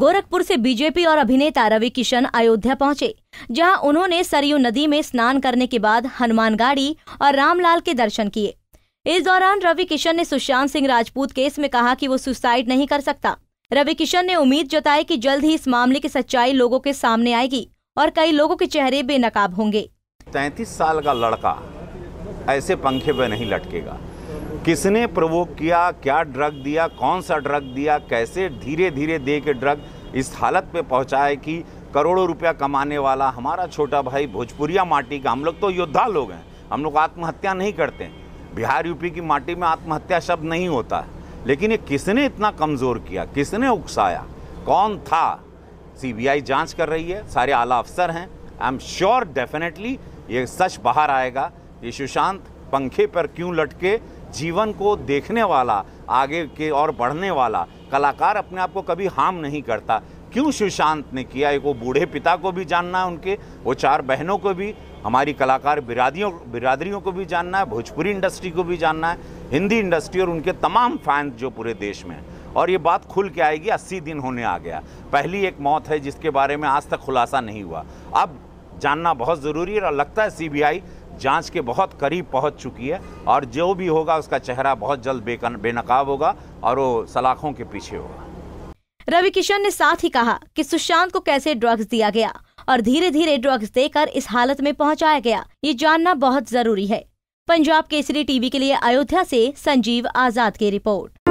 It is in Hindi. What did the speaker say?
गोरखपुर से बीजेपी और अभिनेता रवि किशन अयोध्या पहुंचे जहां उन्होंने सरयू नदी में स्नान करने के बाद हनुमान गाड़ी और रामलाल के दर्शन किए इस दौरान रवि किशन ने सुशांत सिंह राजपूत केस में कहा कि वो सुसाइड नहीं कर सकता रवि किशन ने उम्मीद जताई कि जल्द ही इस मामले की सच्चाई लोगों के सामने आएगी और कई लोगों के चेहरे बेनकाब होंगे तैतीस साल का लड़का ऐसे पंखे में नहीं लटकेगा किसने प्रवोक किया क्या ड्रग दिया कौन सा ड्रग दिया कैसे धीरे धीरे दे के ड्रग इस हालत पे पहुंचाए कि करोड़ों रुपया कमाने वाला हमारा छोटा भाई भोजपुरिया माटी का हम लोग तो योद्धा लोग हैं हम लोग आत्महत्या नहीं करते बिहार यूपी की माटी में आत्महत्या शब्द नहीं होता है लेकिन ये किसने इतना कमज़ोर किया किसने उकसाया कौन था सीबीआई जांच कर रही है सारे आला अफसर हैं आई एम श्योर डेफिनेटली ये सच बाहर आएगा ये सुशांत पंखे पर क्यों लटके जीवन को देखने वाला आगे के और बढ़ने वाला कलाकार अपने आप को कभी हार्म नहीं करता क्यों सुशांत ने किया एक वो बूढ़े पिता को भी जानना है उनके वो चार बहनों को भी हमारी कलाकार बिरादियों बिरादरियों को भी जानना है भोजपुरी इंडस्ट्री को भी जानना है हिंदी इंडस्ट्री और उनके तमाम फैंस जो पूरे देश में हैं और ये बात खुल के आएगी अस्सी दिन होने आ गया पहली एक मौत है जिसके बारे में आज तक खुलासा नहीं हुआ अब जानना बहुत ज़रूरी है और लगता है सीबीआई जांच के बहुत करीब पहुंच चुकी है और जो भी होगा उसका चेहरा बहुत जल्द बेनकाब होगा और वो सलाखों के पीछे होगा रवि किशन ने साथ ही कहा कि सुशांत को कैसे ड्रग्स दिया गया और धीरे धीरे ड्रग्स देकर इस हालत में पहुंचाया गया ये जानना बहुत जरूरी है पंजाब केसरी टीवी के लिए अयोध्या से संजीव आजाद की रिपोर्ट